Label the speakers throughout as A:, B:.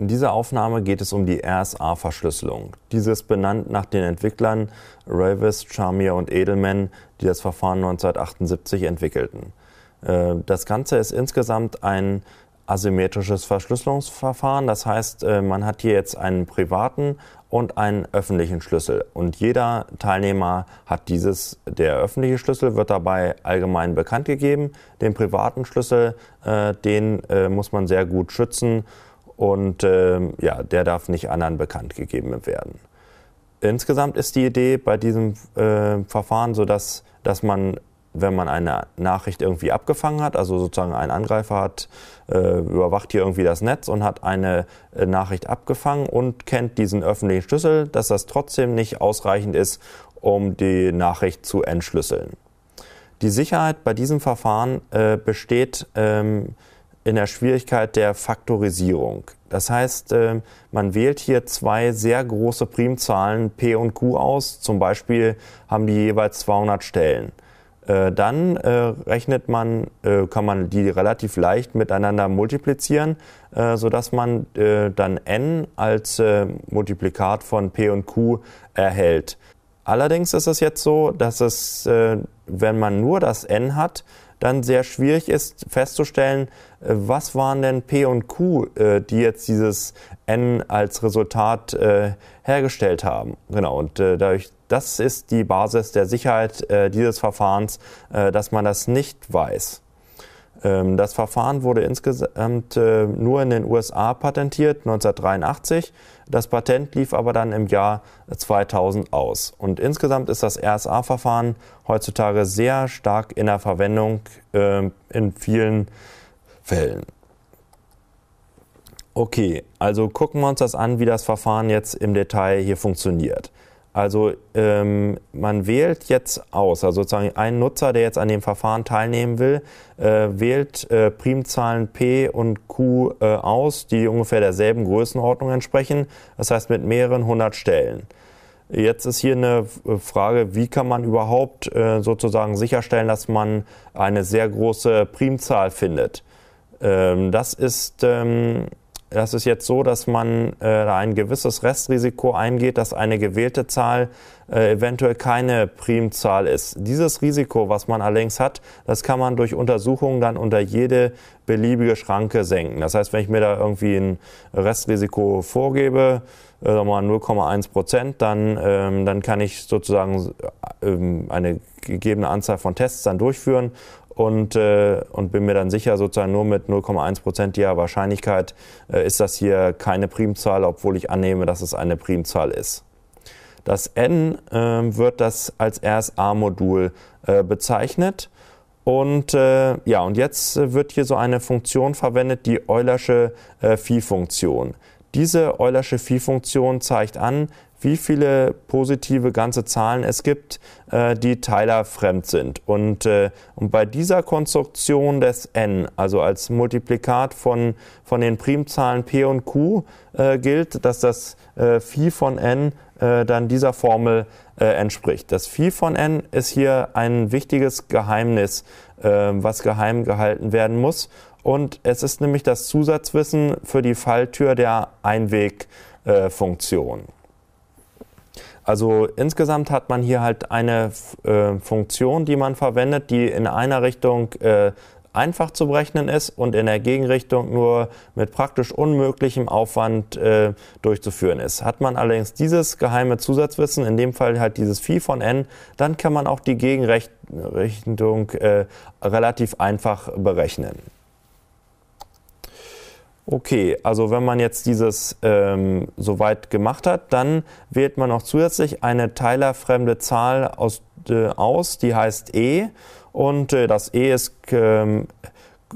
A: In dieser Aufnahme geht es um die RSA-Verschlüsselung. Diese ist benannt nach den Entwicklern Ravis, Charmier und Edelman, die das Verfahren 1978 entwickelten. Äh, das Ganze ist insgesamt ein asymmetrisches Verschlüsselungsverfahren. Das heißt, äh, man hat hier jetzt einen privaten und einen öffentlichen Schlüssel. Und jeder Teilnehmer hat dieses, der öffentliche Schlüssel wird dabei allgemein bekannt gegeben. Den privaten Schlüssel, äh, den muss man sehr gut schützen und ähm, ja, der darf nicht anderen bekannt gegeben werden. Insgesamt ist die Idee bei diesem äh, Verfahren so, dass, dass man, wenn man eine Nachricht irgendwie abgefangen hat, also sozusagen ein Angreifer hat, äh, überwacht hier irgendwie das Netz und hat eine äh, Nachricht abgefangen und kennt diesen öffentlichen Schlüssel, dass das trotzdem nicht ausreichend ist, um die Nachricht zu entschlüsseln. Die Sicherheit bei diesem Verfahren äh, besteht ähm, in der Schwierigkeit der Faktorisierung. Das heißt, äh, man wählt hier zwei sehr große Primzahlen P und Q aus. Zum Beispiel haben die jeweils 200 Stellen. Äh, dann äh, rechnet man, kann man die relativ leicht miteinander multiplizieren, sodass man dann n als Multiplikat von P und Q erhält. Allerdings ist es jetzt so, dass es, wenn man nur das n hat, dann sehr schwierig ist festzustellen, äh, was waren denn P und Q, äh, die jetzt dieses N als Resultat äh, hergestellt haben. Genau, und dadurch, das ist die Basis der Sicherheit dieses Verfahrens, dass man das nicht weiß. Ähm, das Verfahren wurde insgesamt äh, nur in den USA patentiert, 1983. Das Patent lief aber dann im Jahr 2000 aus. Und insgesamt ist das RSA-Verfahren heutzutage sehr stark in der Verwendung ähm, in vielen Fällen. Okay, also gucken wir uns das an, wie das Verfahren jetzt im Detail hier funktioniert. Also ähm, man wählt jetzt aus, also sozusagen ein Nutzer, der jetzt an dem Verfahren teilnehmen will, äh, wählt äh, Primzahlen P und Q äh, aus, die ungefähr derselben Größenordnung entsprechen, das heißt mit mehreren hundert Stellen. Jetzt ist hier eine äh, Frage, wie kann man überhaupt äh, sozusagen sicherstellen, dass man eine sehr große Primzahl findet. Ähm, das ist... Ähm, das ist jetzt so, dass man äh, ein gewisses Restrisiko eingeht, dass eine gewählte Zahl äh, eventuell keine Primzahl ist. Dieses Risiko, was man allerdings hat, das kann man durch Untersuchungen dann unter jede beliebige Schranke senken. Das heißt, wenn ich mir da irgendwie ein Restrisiko vorgebe, äh, 0,1 Prozent, dann, ähm, dann kann ich sozusagen äh, ähm, eine gegebene Anzahl von Tests dann durchführen und, äh, und bin mir dann sicher, sozusagen nur mit 0,1%iger Wahrscheinlichkeit äh, ist das hier keine Primzahl, obwohl ich annehme, dass es eine Primzahl ist. Das n äh, wird das als RSA-Modul äh, bezeichnet. Und äh, ja, und jetzt äh, wird hier so eine Funktion verwendet, die Eulersche Phi-Funktion. Diese Eulersche Phi-Funktion zeigt an, wie viele positive ganze Zahlen es gibt, äh, die teilerfremd sind. Und, äh, und bei dieser Konstruktion des n, also als Multiplikat von, von den Primzahlen p und q, äh, gilt, dass das Phi von n dann dieser Formel entspricht. Das Phi von n ist hier ein wichtiges Geheimnis, was geheim gehalten werden muss und es ist nämlich das Zusatzwissen für die Falltür der Einwegfunktion. Also insgesamt hat man hier halt eine äh, Funktion, die man verwendet, die in einer Richtung äh, einfach zu berechnen ist und in der Gegenrichtung nur mit praktisch unmöglichem Aufwand äh, durchzuführen ist. Hat man allerdings dieses geheime Zusatzwissen, in dem Fall halt dieses Phi von n, dann kann man auch die Gegenrichtung äh, relativ einfach berechnen. Okay, also wenn man jetzt dieses ähm, soweit gemacht hat, dann wählt man noch zusätzlich eine teilerfremde Zahl aus, äh, aus, die heißt e und äh, das e ist ähm,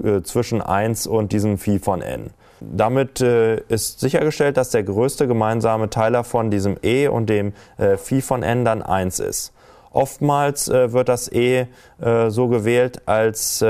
A: äh, zwischen 1 und diesem Phi von n. Damit äh, ist sichergestellt, dass der größte gemeinsame Teiler von diesem e und dem äh, Phi von n dann 1 ist. Oftmals äh, wird das e so gewählt als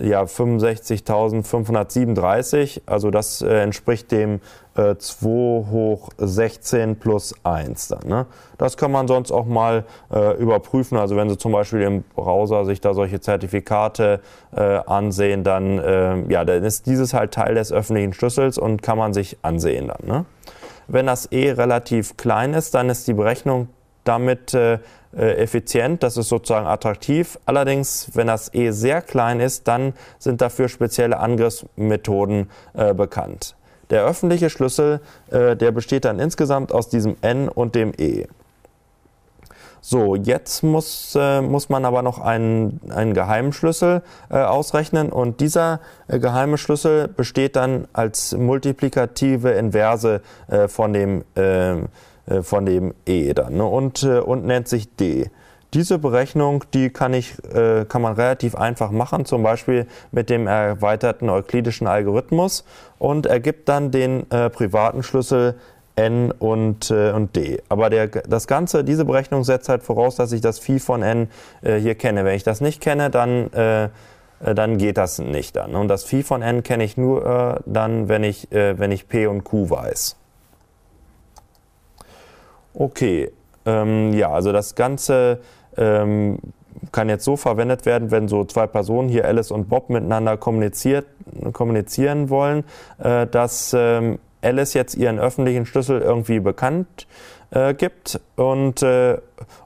A: ja, 65.537. Also das äh, entspricht dem äh, 2 hoch 16 plus 1 dann. Ne? Das kann man sonst auch mal äh, überprüfen. Also wenn Sie zum Beispiel im Browser sich da solche Zertifikate äh, ansehen, dann, äh, ja, dann ist dieses halt Teil des öffentlichen Schlüssels und kann man sich ansehen dann. Ne? Wenn das E relativ klein ist, dann ist die Berechnung damit äh, äh, effizient, das ist sozusagen attraktiv. Allerdings, wenn das E sehr klein ist, dann sind dafür spezielle Angriffsmethoden äh, bekannt. Der öffentliche Schlüssel, äh, der besteht dann insgesamt aus diesem N und dem E. So, jetzt muss, äh, muss man aber noch einen, einen geheimen Schlüssel äh, ausrechnen und dieser äh, geheime Schlüssel besteht dann als multiplikative Inverse äh, von dem ähm, äh, von dem E dann ne? und, äh, und nennt sich D. Diese Berechnung, die kann, ich, äh, kann man relativ einfach machen, zum Beispiel mit dem erweiterten euklidischen Algorithmus und ergibt dann den äh, privaten Schlüssel n und, äh, und d. Aber der, das Ganze, diese Berechnung setzt halt voraus, dass ich das Phi von n äh, hier kenne. Wenn ich das nicht kenne, dann, äh, dann geht das nicht dann. Und das Phi von n kenne ich nur dann, wenn ich, wenn ich p und q weiß. Okay, ähm, ja, also das Ganze ähm, kann jetzt so verwendet werden, wenn so zwei Personen hier Alice und Bob miteinander kommunizieren wollen, äh, dass ähm, Alice jetzt ihren öffentlichen Schlüssel irgendwie bekannt äh, gibt und, äh,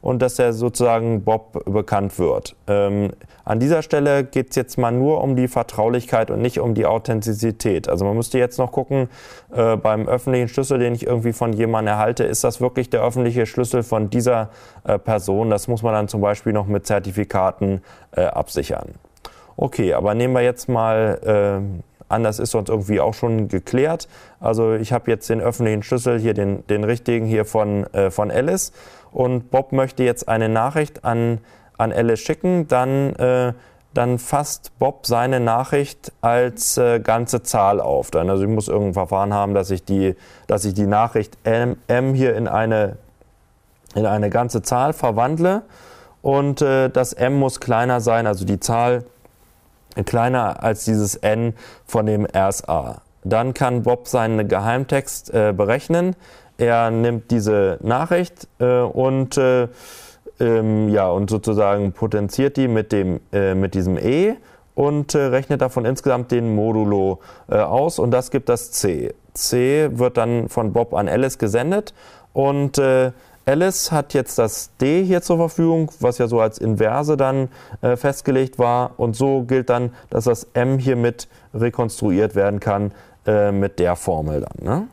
A: und dass er sozusagen Bob bekannt wird. Ähm, an dieser Stelle geht es jetzt mal nur um die Vertraulichkeit und nicht um die Authentizität. Also man müsste jetzt noch gucken, äh, beim öffentlichen Schlüssel, den ich irgendwie von jemandem erhalte, ist das wirklich der öffentliche Schlüssel von dieser äh, Person? Das muss man dann zum Beispiel noch mit Zertifikaten äh, absichern. Okay, aber nehmen wir jetzt mal ähm, anders ist sonst irgendwie auch schon geklärt. Also ich habe jetzt den öffentlichen Schlüssel, hier den, den richtigen hier von, äh, von Alice und Bob möchte jetzt eine Nachricht an, an Alice schicken, dann, äh, dann fasst Bob seine Nachricht als äh, ganze Zahl auf. Dann, also ich muss irgendein Verfahren haben, dass ich die, dass ich die Nachricht M, M hier in eine, in eine ganze Zahl verwandle und äh, das M muss kleiner sein, also die Zahl kleiner als dieses n von dem RSA. Dann kann Bob seinen Geheimtext äh, berechnen. Er nimmt diese Nachricht äh, und äh, ähm, ja und sozusagen potenziert die mit dem äh, mit diesem e und äh, rechnet davon insgesamt den Modulo äh, aus und das gibt das c. c wird dann von Bob an Alice gesendet und Alice hat jetzt das D hier zur Verfügung, was ja so als Inverse dann äh, festgelegt war. Und so gilt dann, dass das M hiermit rekonstruiert werden kann äh, mit der Formel dann. Ne?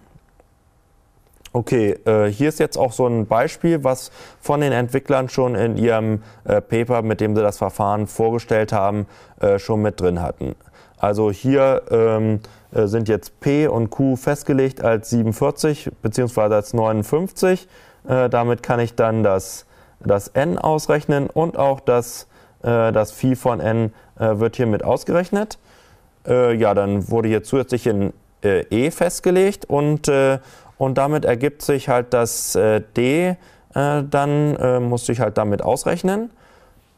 A: Okay, äh, hier ist jetzt auch so ein Beispiel, was von den Entwicklern schon in ihrem äh, Paper, mit dem sie das Verfahren vorgestellt haben, äh, schon mit drin hatten. Also hier ähm, äh, sind jetzt P und Q festgelegt als 47 bzw. als 59 äh, damit kann ich dann das, das n ausrechnen und auch das, äh, das Phi von n äh, wird hiermit ausgerechnet. Äh, ja, dann wurde hier zusätzlich ein äh, e festgelegt und, äh, und damit ergibt sich halt das d, dann musste ich halt damit ausrechnen.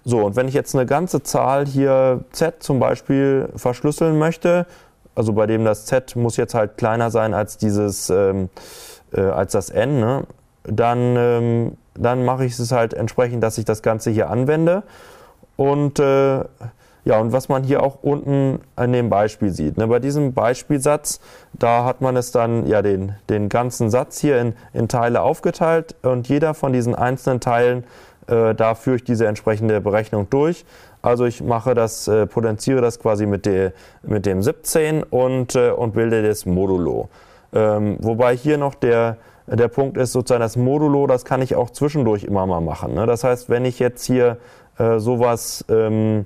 A: So, und wenn ich jetzt eine ganze Zahl hier z zum Beispiel verschlüsseln möchte, also bei dem das z muss jetzt halt kleiner sein als dieses, ähm, äh, als das n, ne? dann, ähm, dann mache ich es halt entsprechend, dass ich das Ganze hier anwende. Und äh, ja, und was man hier auch unten an dem Beispiel sieht. Ne, bei diesem Beispielsatz, da hat man es dann ja den, den ganzen Satz hier in, in Teile aufgeteilt und jeder von diesen einzelnen Teilen, äh, da führe ich diese entsprechende Berechnung durch. Also ich mache das, äh, potenziere das quasi mit, der, mit dem 17 und, äh, und bilde das Modulo. Ähm, wobei hier noch der, der Punkt ist sozusagen das Modulo, das kann ich auch zwischendurch immer mal machen. Ne? Das heißt, wenn ich jetzt hier äh, sowas ähm,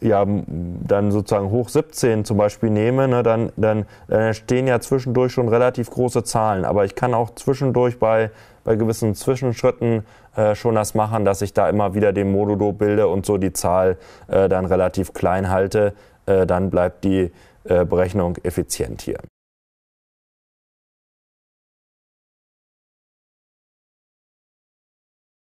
A: ja, dann sozusagen hoch 17 zum Beispiel nehme, ne, dann, dann, dann entstehen ja zwischendurch schon relativ große Zahlen. Aber ich kann auch zwischendurch bei, bei gewissen Zwischenschritten äh, schon das machen, dass ich da immer wieder den Modulo bilde und so die Zahl äh, dann relativ klein halte. Äh, dann bleibt die äh, Berechnung effizient hier.